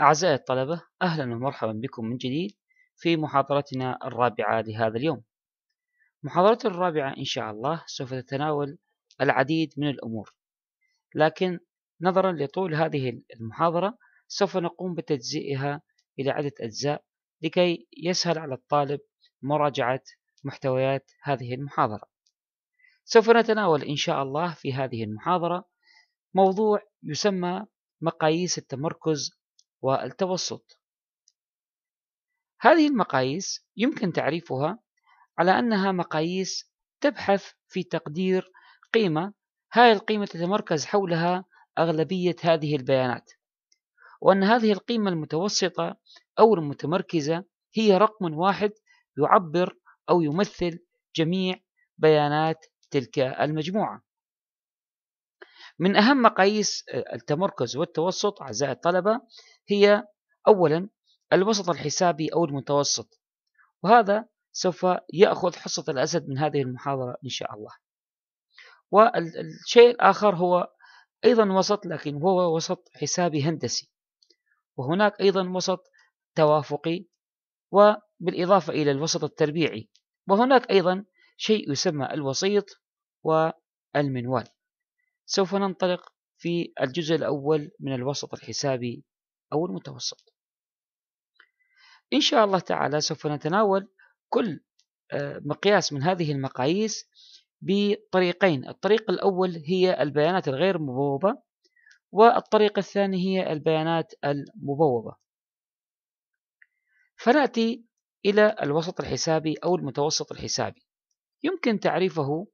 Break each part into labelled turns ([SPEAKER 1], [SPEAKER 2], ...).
[SPEAKER 1] أعزائي الطلبة أهلا ومرحبا بكم من جديد في محاضرتنا الرابعة لهذا اليوم محاضرة الرابعة إن شاء الله سوف تتناول العديد من الأمور لكن نظرا لطول هذه المحاضرة سوف نقوم بتجزئها إلى عدة أجزاء لكي يسهل على الطالب مراجعة محتويات هذه المحاضرة سوف نتناول إن شاء الله في هذه المحاضرة موضوع يسمى مقاييس التمركز والتوسط هذه المقاييس يمكن تعريفها على أنها مقاييس تبحث في تقدير قيمة هاي القيمة تتمركز حولها أغلبية هذه البيانات وأن هذه القيمة المتوسطة أو المتمركزة هي رقم واحد يعبر أو يمثل جميع بيانات تلك المجموعة من أهم مقاييس آه، التمركز والتوسط أعزائي الطلبة هي أولا الوسط الحسابي أو المتوسط وهذا سوف يأخذ حصة الأسد من هذه المحاضرة إن شاء الله والشيء الآخر هو أيضا وسط لكن هو وسط حسابي هندسي وهناك أيضا وسط توافقي وبالإضافة إلى الوسط التربيعي وهناك أيضا شيء يسمى الوسيط والمنوال سوف ننطلق في الجزء الأول من الوسط الحسابي أو المتوسط إن شاء الله تعالى سوف نتناول كل آه، مقياس من هذه المقاييس بطريقين الطريق الأول هي البيانات الغير مبوبة والطريق الثاني هي البيانات المبوبة فنأتي إلى الوسط الحسابي أو المتوسط الحسابي يمكن تعريفه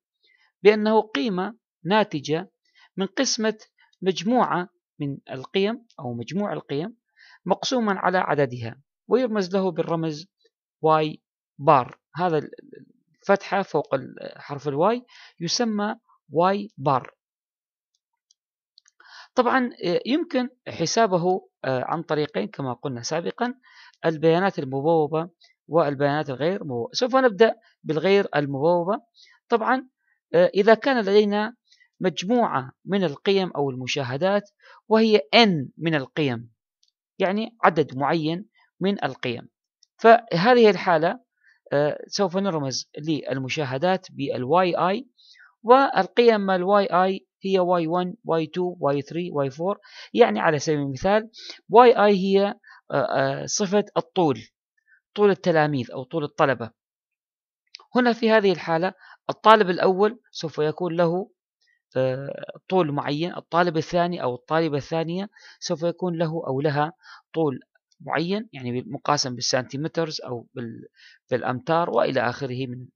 [SPEAKER 1] بأنه قيمة ناتجة من قسمة مجموعة من القيم أو مجموع القيم مقسوما على عددها ويرمز له بالرمز y بار هذا الفتحة فوق حرف الواي يسمى y بار طبعا آه، يمكن حسابه آه، عن طريقين كما قلنا سابقا البيانات المبوبة والبيانات الغير مبوبة سوف نبدأ بالغير المبوبة طبعا آه، إذا كان لدينا مجموعة من القيم أو المشاهدات وهي n من القيم يعني عدد معين من القيم فهذه الحالة آه، سوف نرمز للمشاهدات بالواي اي والقيم الواي اي هي y1 y2 y3 y4 يعني على سبيل المثال y i هي آه، آه، صفة الطول طول التلاميذ أو طول الطلبة هنا في هذه الحالة الطالب الأول سوف يكون له طول معين الطالب الثاني أو الطالبة الثانية سوف يكون له أو لها طول معين يعني مقاسم بالسنتيمترز أو بالأمتار وإلى آخره من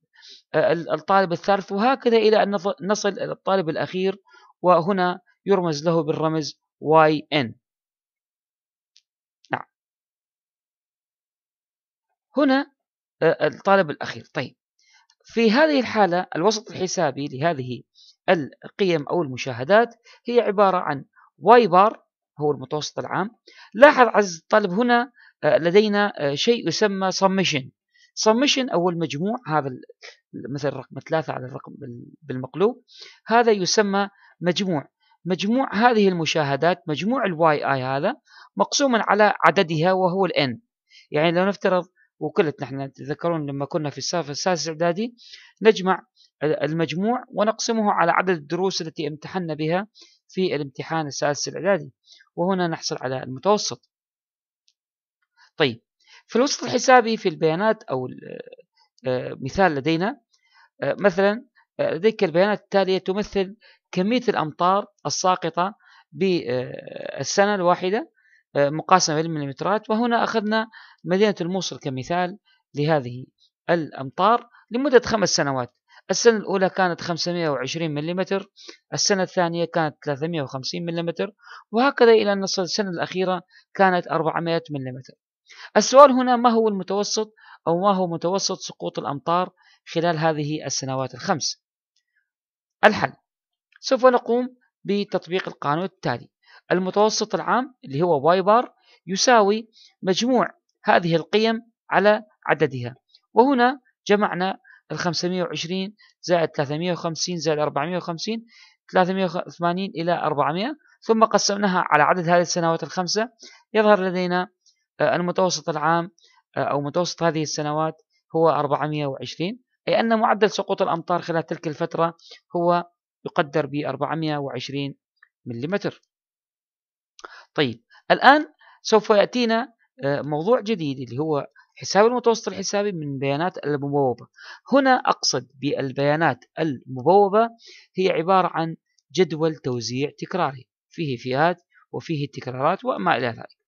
[SPEAKER 1] آه، الطالب الثالث وهكذا إلى أن نصل إلى الطالب الأخير وهنا يرمز له بالرمز YN نعم هنا آه، الطالب الأخير طيب في هذه الحالة الوسط الحسابي لهذه القيم أو المشاهدات هي عبارة عن واي بار هو المتوسط العام لاحظ عز الطالب هنا آه، لدينا آه، شيء يسمى summation summation أو المجموع هذا مثل رقم ثلاثة على الرقم بالمقلوب هذا يسمى مجموع مجموع هذه المشاهدات مجموع الواي اي هذا مقسوما على عددها وهو الان يعني لو نفترض وكلت نحن تذكرون لما كنا في السابق السادس اعدادي نجمع المجموع ونقسمه على عدد الدروس التي امتحنا بها في الامتحان السادس الإعدادي وهنا نحصل على المتوسط طيب في الوسط الحسابي في البيانات أو آه، مثال لدينا آه، مثلا آه، لديك البيانات التالية تمثل كمية الأمطار الساقطة بالسنة الواحدة مقاسمة بالمليمترات وهنا أخذنا مدينة الموصل كمثال لهذه الأمطار لمدة خمس سنوات السنة الأولى كانت 520 ملم السنة الثانية كانت 350 ملم وهكذا إلى أن نصل السنة الأخيرة كانت 400 ملم السؤال هنا ما هو المتوسط أو ما هو متوسط سقوط الأمطار خلال هذه السنوات الخمس الحل سوف نقوم بتطبيق القانون التالي المتوسط العام اللي هو واي بار يساوي مجموع هذه القيم على عددها وهنا جمعنا ال 520 زائد 350 زائد 450 380 إلى 400 ثم قسمناها على عدد هذه السنوات الخمسة يظهر لدينا آه، المتوسط العام آه، أو متوسط هذه السنوات هو 420 أي أن معدل سقوط الأمطار خلال تلك الفترة هو يقدر ب 420 ملم طيب الآن سوف يأتينا آه، موضوع جديد اللي هو حساب المتوسط الحسابي من بيانات المبوبة هنا أقصد بالبيانات المبوبة هي عبارة عن جدول توزيع تكراري فيه فئات وفيه تكرارات وما إلى ذلك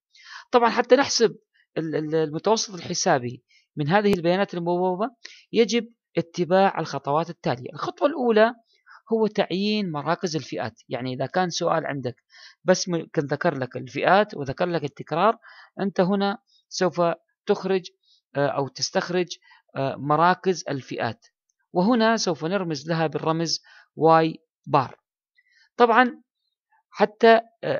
[SPEAKER 1] طبعا حتى نحسب المتوسط الحسابي من هذه البيانات المبوبة يجب اتباع الخطوات التالية الخطوة الأولى هو تعيين مراكز الفئات يعني إذا كان سؤال عندك بس كان ذكر لك الفئات وذكر لك التكرار أنت هنا سوف تخرج آه، أو تستخرج آه، مراكز الفئات وهنا سوف نرمز لها بالرمز واي بار طبعا حتى آه،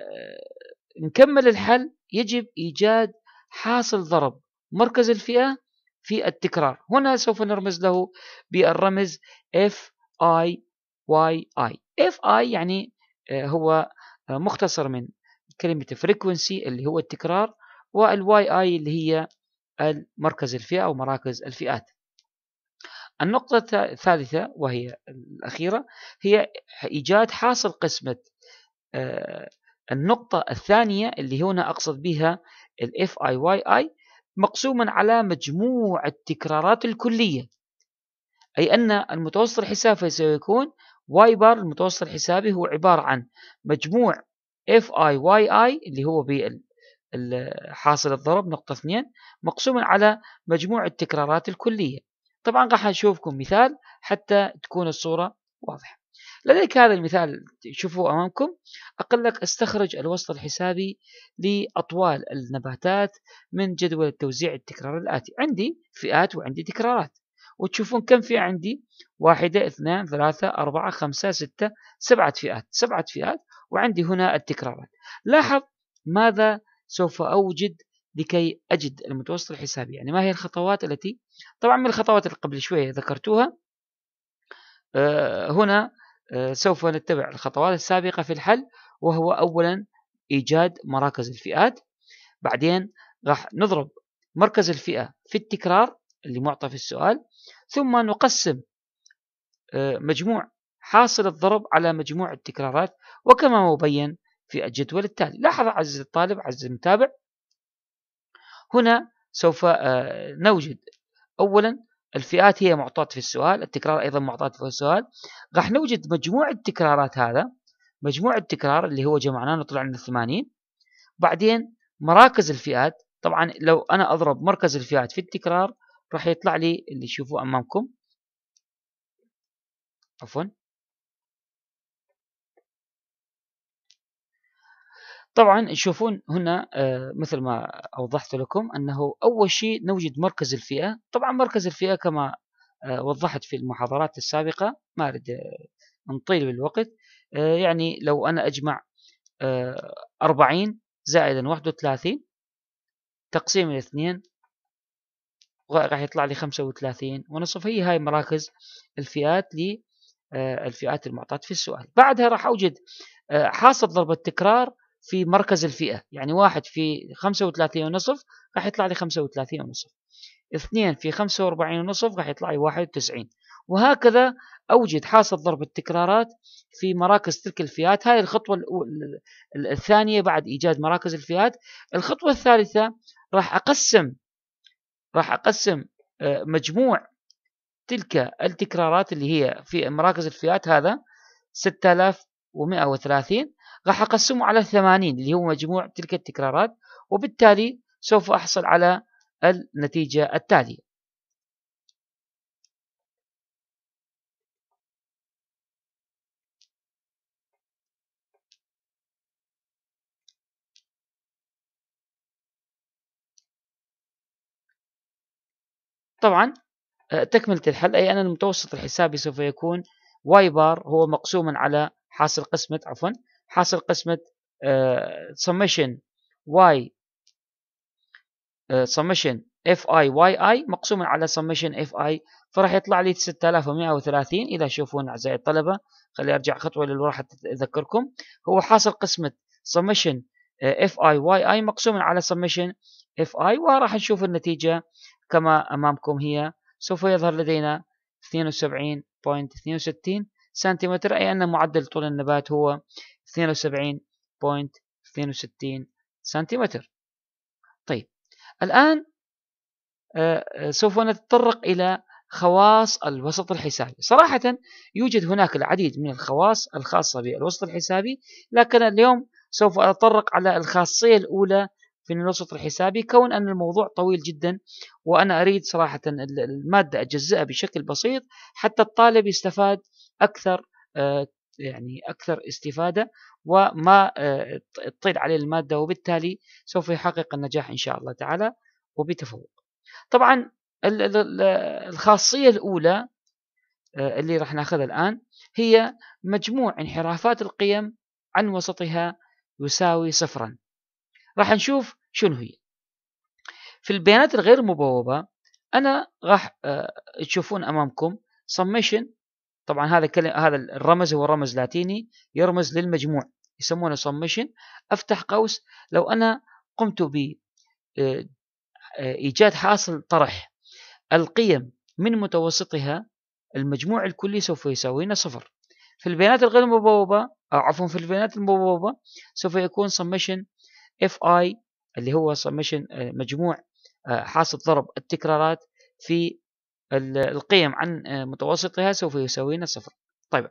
[SPEAKER 1] نكمل الحل يجب إيجاد حاصل ضرب مركز الفئة في التكرار هنا سوف نرمز له بالرمز اف اي واي اي اف اي يعني هو مختصر من كلمة frequency اللي هو التكرار والواي اي اللي هي مركز الفئة أو مراكز الفئات النقطة الثالثة وهي الأخيرة هي إيجاد حاصل قسمة آه، النقطة الثانية اللي هنا أقصد بها الـ FIYI مقسوما على مجموع التكرارات الكلية أي أن المتوسط الحسابي سيكون y بار المتوسط الحسابي هو عبارة عن مجموع FIYI اللي هو بال حاصل الضرب نقطة اثنين مقسوما على مجموع التكرارات الكلية طبعا راح نشوفكم مثال حتى تكون الصورة واضحة لديك هذا المثال تشوفوه أمامكم أقول لك استخرج الوسط الحسابي لأطوال النباتات من جدول التوزيع التكرار الآتي عندي فئات وعندي تكرارات وتشوفون كم فئة عندي واحدة اثنان ثلاثة أربعة خمسة ستة سبعة فئات سبعة فئات وعندي هنا التكرارات لاحظ ماذا سوف أوجد لكي أجد المتوسط الحسابي يعني ما هي الخطوات التي طبعا من الخطوات اللي قبل شوية ذكرتوها آه، هنا آه، سوف نتبع الخطوات السابقة في الحل وهو أولا إيجاد مراكز الفئات بعدين راح نضرب مركز الفئة في التكرار اللي معطى في السؤال ثم نقسم آه، مجموع حاصل الضرب على مجموع التكرارات وكما مبين في الجدول التالي لاحظ عزيزي الطالب عزيزي المتابع هنا سوف آه، نوجد أولا الفئات هي معطاة في السؤال التكرار أيضا معطاة في السؤال راح نوجد مجموع التكرارات هذا مجموع التكرار اللي هو جمعناه وطلع لنا 80 بعدين مراكز الفئات طبعا لو أنا أضرب مركز الفئات في التكرار راح يطلع لي اللي شوفوا أمامكم عفوا طبعا تشوفون هنا آه، مثل ما أوضحت لكم أنه أول شيء نوجد مركز الفئة طبعا مركز الفئة كما آه، وضحت في المحاضرات السابقة ما أريد آه، نطيل بالوقت يعني لو أنا أجمع 40 زائدا 31 تقسيم الاثنين راح يطلع لي 35 ونصف هي هاي مراكز الفئات للفئات المعطاة في السؤال بعدها راح أوجد حاصل ضرب التكرار في مركز الفئة يعني واحد في 35 ونصف راح يطلع لي 35 ونصف اثنين في 45 ونصف راح يطلع لي 91 وهكذا أوجد حاصل ضرب التكرارات في مراكز تلك الفئات هذه الخطوة الثانية بعد إيجاد مراكز الفئات الخطوة الثالثة راح أقسم راح أقسم آه، مجموع تلك التكرارات اللي هي في مراكز الفئات هذا 6130 راح أقسمه على 80 اللي هو مجموع تلك التكرارات وبالتالي سوف أحصل على النتيجة التالية طبعا آه، تكملة الحل أي أن المتوسط الحسابي سوف يكون واي بار هو مقسوما على حاصل قسمة عفوا حاصل قسمة سمشن آه، واي سمشن اف اي واي اي مقسوما على سمشن اف اي فراح يطلع لي 6130 اذا تشوفون اعزائي الطلبه خلي ارجع خطوه للوراء حتى اذكركم هو حاصل قسمه سمشن اف اي واي اي مقسوما على سمشن اف اي وراح نشوف النتيجه كما امامكم هي سوف يظهر لدينا 72.62 سنتيمتر اي ان معدل طول النبات هو 72.62 سنتيمتر طيب الآن آه، آه، سوف نتطرق إلى خواص الوسط الحسابي صراحة يوجد هناك العديد من الخواص الخاصة بالوسط الحسابي لكن اليوم سوف أتطرق على الخاصية الأولى في الوسط الحسابي كون أن الموضوع طويل جدا وأنا أريد صراحة المادة أجزئها بشكل بسيط حتى الطالب يستفاد أكثر آه، يعني اكثر استفاده وما آه، تطيل عليه الماده وبالتالي سوف يحقق النجاح ان شاء الله تعالى وبتفوق. طبعا الخاصيه الاولى آه، اللي راح ناخذها الان هي مجموع انحرافات القيم عن وسطها يساوي صفرا. راح نشوف شنو هي. في البيانات الغير مبوبه انا راح آه، تشوفون امامكم summation طبعا هذا كلمة هذا الرمز هو رمز لاتيني يرمز للمجموع يسمونه سمشن افتح قوس لو انا قمت ب آه، آه، ايجاد حاصل طرح القيم من متوسطها المجموع الكلي سوف يساوينا صفر في البيانات الغير مبوبة أو عفوا في البيانات المبوبة سوف يكون سمشن اف اي اللي هو سمشن آه، مجموع حاصل ضرب التكرارات في القيم عن آه، متوسطها سوف يساوينا صفر طيب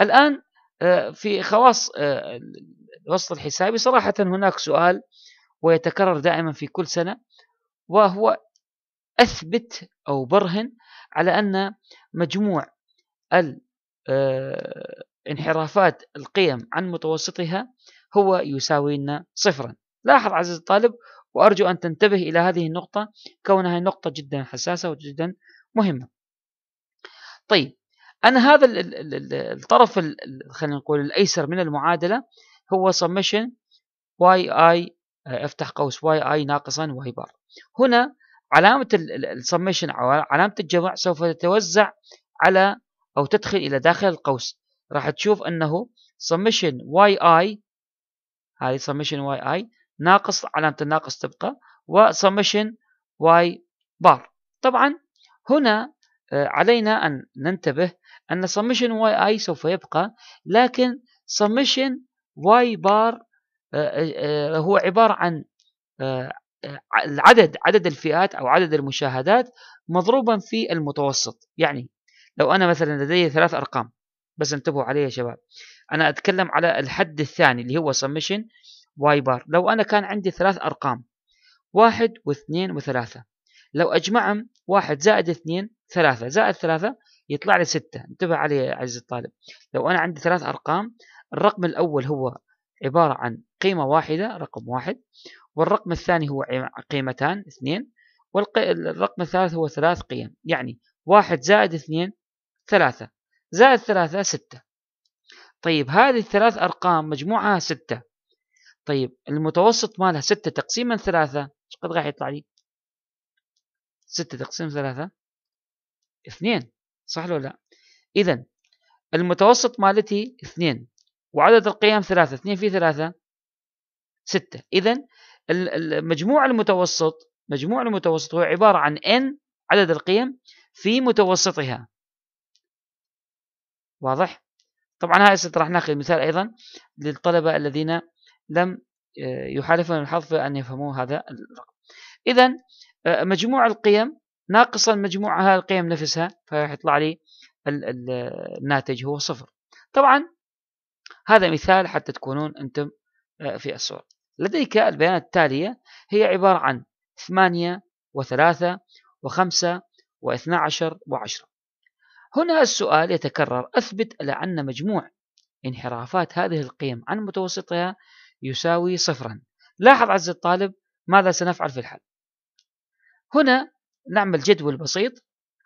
[SPEAKER 1] الآن آه، في خواص آه، الوسط الحسابي صراحة هناك سؤال ويتكرر دائما في كل سنة وهو أثبت أو برهن على أن مجموع انحرافات القيم عن متوسطها هو يساوينا صفرا لاحظ عزيزي الطالب وأرجو أن تنتبه إلى هذه النقطة كونها نقطة جدا حساسة وجدا مهمة طيب أنا هذا الطرف خلينا نقول الأيسر من المعادلة هو summation y i افتح قوس y i ناقصا y بار هنا علامة السميشن أو علامة الجمع سوف تتوزع على أو تدخل إلى داخل القوس راح تشوف أنه summation اي هذه summation اي ناقص علامة الناقص تبقى summation واي بار طبعا هنا آه، علينا أن ننتبه أن summation y i سوف يبقى لكن summation y bar آه، آه، هو عبارة عن العدد عدد الفئات أو عدد المشاهدات مضروبا في المتوسط يعني لو أنا مثلا لدي ثلاث أرقام بس انتبهوا عليها يا شباب أنا أتكلم على الحد الثاني اللي هو summation واي بار لو أنا كان عندي ثلاث أرقام واحد واثنين وثلاثة لو أجمعهم واحد زائد اثنين ثلاثة زائد ثلاثة يطلع لي ستة انتبه علي يا عزيزي الطالب لو أنا عندي ثلاث أرقام الرقم الأول هو عبارة عن قيمة واحدة رقم واحد والرقم الثاني هو قيمتان اثنين والرقم الثالث هو ثلاث قيم يعني واحد زائد اثنين ثلاثة زائد ثلاثة ستة طيب هذه الثلاث أرقام مجموعها ستة طيب المتوسط مالها ستة تقسيما ثلاثة ايش قد راح يطلع لي ستة تقسيم ثلاثة اثنين صح ولا لا إذا المتوسط مالتي اثنين وعدد القيم ثلاثة اثنين في ثلاثة ستة إذا المجموع المتوسط مجموع المتوسط هو عبارة عن n عدد القيم في متوسطها واضح؟ طبعا هاي راح ناخذ مثال أيضا للطلبة الذين لم آه، يحالفهم الحظ أن يفهموا هذا الرقم إذا آه، مجموع القيم ناقصا مجموعها القيم نفسها فيطلع لي الناتج هو صفر طبعا هذا مثال حتى تكونون أنتم آه، في الصورة لديك البيانات التالية هي عبارة عن 8 و3 و5 و12 و10 هنا السؤال يتكرر أثبت لأن مجموع انحرافات هذه القيم عن متوسطها يساوي صفرا لاحظ عز الطالب ماذا سنفعل في الحل هنا نعمل جدول بسيط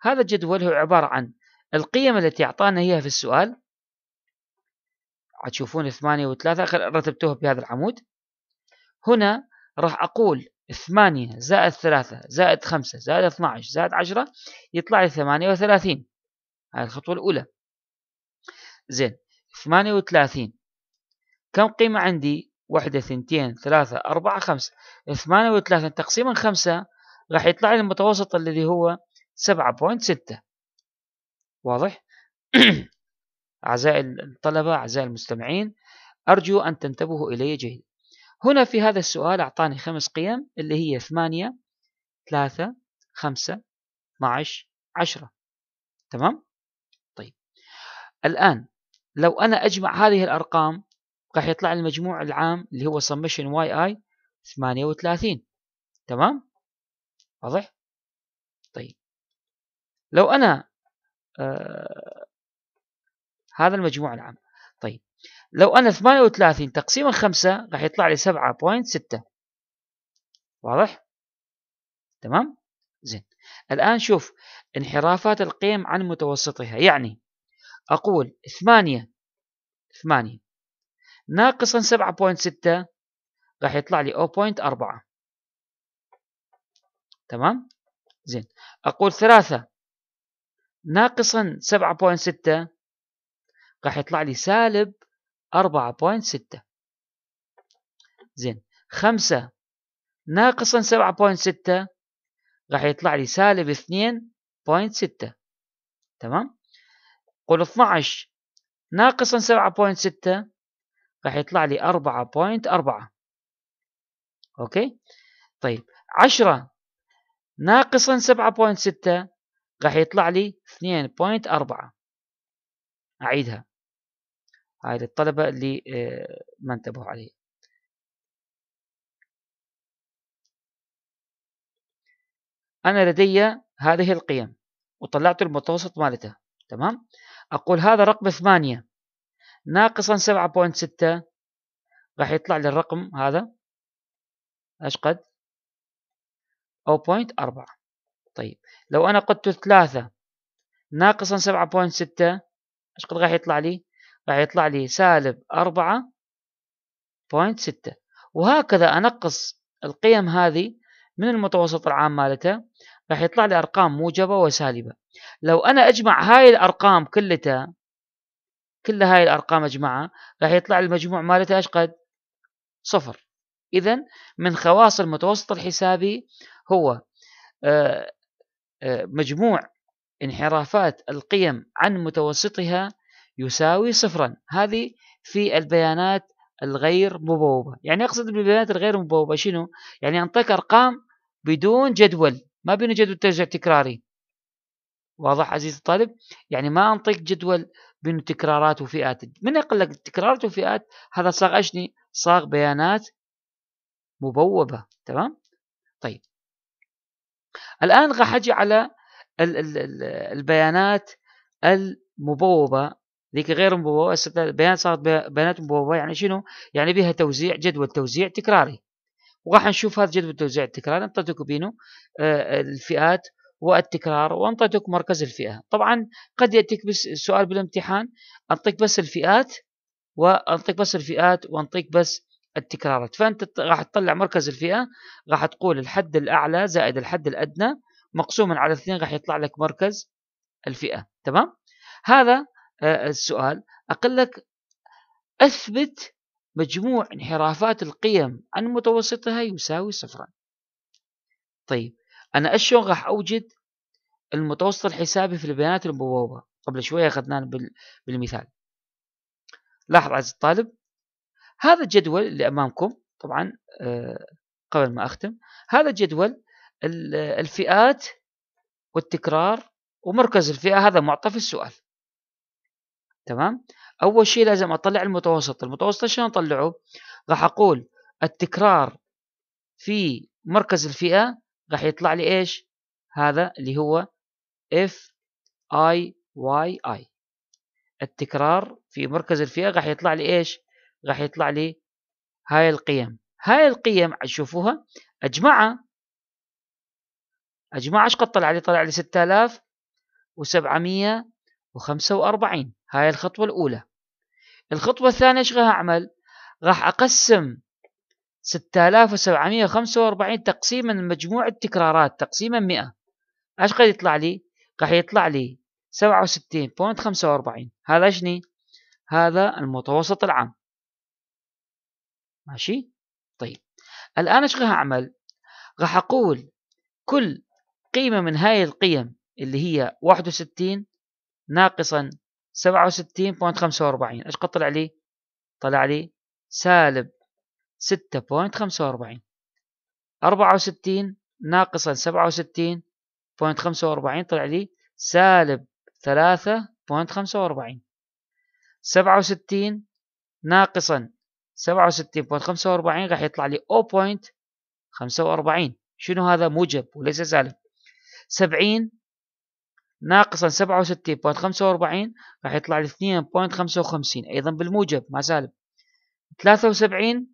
[SPEAKER 1] هذا الجدول هو عبارة عن القيم التي أعطانا هي في السؤال هتشوفون ثمانية وثلاثة رتبتوها بهذا العمود هنا راح أقول ثمانية زائد ثلاثة زائد خمسة زائد اثناعش زائد عشرة يطلع لي ثمانية وثلاثين هاي الخطوة الأولى زين ثمانية وثلاثين كم قيمة عندي واحدة ثنتين ثلاثة أربعة خمسة ثمانية وثلاثين تقسيما خمسة راح يطلع لي المتوسط الذي هو سبعة بوينت ستة واضح؟ أعزائي الطلبة أعزائي المستمعين أرجو أن تنتبهوا إلي جيد هنا في هذا السؤال أعطاني خمس قيم اللي هي ثمانية ثلاثة خمسة 12 عشرة تمام؟ طيب الآن لو أنا أجمع هذه الأرقام راح يطلع المجموع العام اللي هو سمشن واي اي 38 تمام واضح طيب لو انا آه هذا المجموع العام طيب لو انا 38 تقسيما 5 راح يطلع لي 7.6 واضح تمام زين الان شوف انحرافات القيم عن متوسطها يعني اقول 8 8 ناقصا 7.6 راح يطلع لي 0.4 تمام زين أقول ثلاثة ناقصا 7.6 راح يطلع لي سالب 4.6 زين خمسة ناقصا 7.6 راح يطلع لي سالب 2.6 تمام قول 12 ناقصا 7.6 راح يطلع لي 4.4 اوكي طيب 10 ناقصا 7.6 راح يطلع لي 2.4 اعيدها هاي للطلبة اللي آه، ما انتبهوا عليه أنا لدي هذه القيم وطلعت المتوسط مالتها تمام أقول هذا رقم ثمانية ناقصا 7.6 راح يطلع لي الرقم هذا ايش قد 0.4 طيب لو انا قدت 3 ناقصا 7.6 ايش قد راح يطلع لي راح يطلع لي سالب 4.6 وهكذا انقص القيم هذه من المتوسط العام مالته راح يطلع لي ارقام موجبه وسالبه لو انا اجمع هاي الارقام كلها كل هاي الارقام اجمعها راح يطلع المجموع مالتها ايش قد صفر اذا من خواص المتوسط الحسابي هو آه، آه، مجموع انحرافات القيم عن متوسطها يساوي صفرا هذه في البيانات الغير مبوبة يعني أقصد بالبيانات الغير مبوبة شنو؟ يعني أنطيك أرقام بدون جدول ما بين جدول ترجع تكراري واضح عزيزي الطالب؟ يعني ما أنطيك جدول بين تكرارات وفئات من يقول لك تكرارات وفئات هذا صاغ اشني صاغ بيانات مبوبة تمام طيب الآن راح أجي على الـ الـ الـ البيانات المبوبة ذيك غير مبوبة البيانات صارت بيانات مبوبة يعني شنو؟ يعني بها توزيع جدول توزيع تكراري وراح نشوف هذا جدول التوزيع التكراري نطلتك بينه آه، الفئات والتكرار وانطيتك مركز الفئة طبعا قد يأتيك بس سؤال بالامتحان أنطيك بس الفئات وأنطيك بس الفئات وأنطيك بس التكرارات فأنت راح تطلع مركز الفئة راح تقول الحد الأعلى زائد الحد الأدنى مقسوما على اثنين راح يطلع لك مركز الفئة تمام هذا آه، السؤال أقول لك أثبت مجموع انحرافات القيم عن متوسطها يساوي صفرا طيب انا اشون راح اوجد المتوسط الحسابي في البيانات المبوبة قبل شوية اخذناه بالمثال لاحظ عزيزي الطالب هذا الجدول اللي امامكم طبعا آه، قبل ما اختم هذا جدول الفئات والتكرار ومركز الفئة هذا معطى في السؤال تمام اول شيء لازم اطلع المتوسط المتوسط شلون اطلعه راح اقول التكرار في مركز الفئة راح يطلع لي ايش هذا اللي هو اف اي واي اي التكرار في مركز الفئة راح يطلع لي ايش راح يطلع لي هاي القيم هاي القيم شوفوها اجمعها اجمعها ايش قد طلع لي طلع لي 6745 هاي الخطوة الاولى الخطوة الثانية ايش راح اعمل راح اقسم 6745 تقسيما مجموع التكرارات تقسيما 100 ايش قد يطلع لي راح يطلع لي 67.45 هذا شني هذا المتوسط العام ماشي طيب الآن ايش راح أعمل راح أقول كل قيمة من هاي القيم اللي هي 61 ناقصا 67.45 ايش قد طلع لي طلع لي سالب ستة بوينت خمسة وأربعين أربعة وستين ناقصا سبعة وستين بوينت خمسة وأربعين طلع لي سالب ثلاثة بوينت خمسة وأربعين سبعة وستين ناقصا سبعة وستين بوينت خمسة وأربعين راح يطلع لي أو بوينت خمسة وأربعين شنو هذا موجب وليس سالب سبعين ناقصا سبعة وستين بوينت خمسة وأربعين راح يطلع لي اثنين بوينت خمسة وخمسين أيضا بالموجب ما سالب ثلاثة وسبعين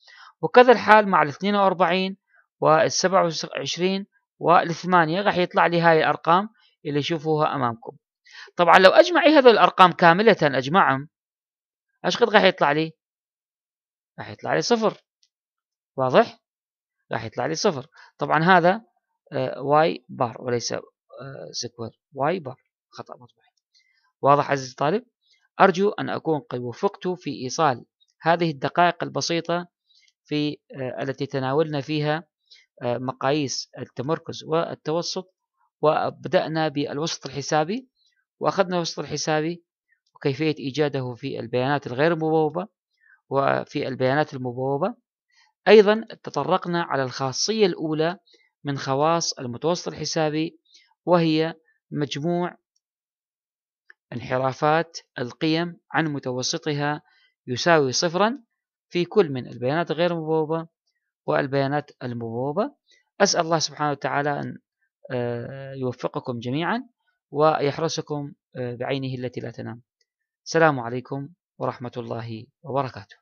[SPEAKER 1] وكذا الحال مع ال 42 وال 27 وال 8 راح يطلع لي هاي الارقام اللي شوفوها امامكم طبعا لو اجمع هذول الارقام كامله اجمعهم ايش قد راح يطلع لي راح يطلع لي صفر واضح راح يطلع لي صفر طبعا هذا آه، واي بار وليس آه، سكوير واي بار خطا مطبعي واضح عزيزي الطالب ارجو ان اكون قد وفقت في ايصال هذه الدقائق البسيطه في آه، التي تناولنا فيها آه، مقاييس التمركز والتوسط وبدأنا بالوسط الحسابي وأخذنا الوسط الحسابي وكيفية إيجاده في البيانات الغير مبوبة وفي البيانات المبوبة أيضا تطرقنا على الخاصية الأولى من خواص المتوسط الحسابي وهي مجموع انحرافات القيم عن متوسطها يساوي صفرا في كل من البيانات غير المبوبة والبيانات المبوبة أسأل الله سبحانه وتعالى أن آه، يوفقكم جميعا ويحرسكم آه، بعينه التي لا تنام السلام عليكم ورحمة الله وبركاته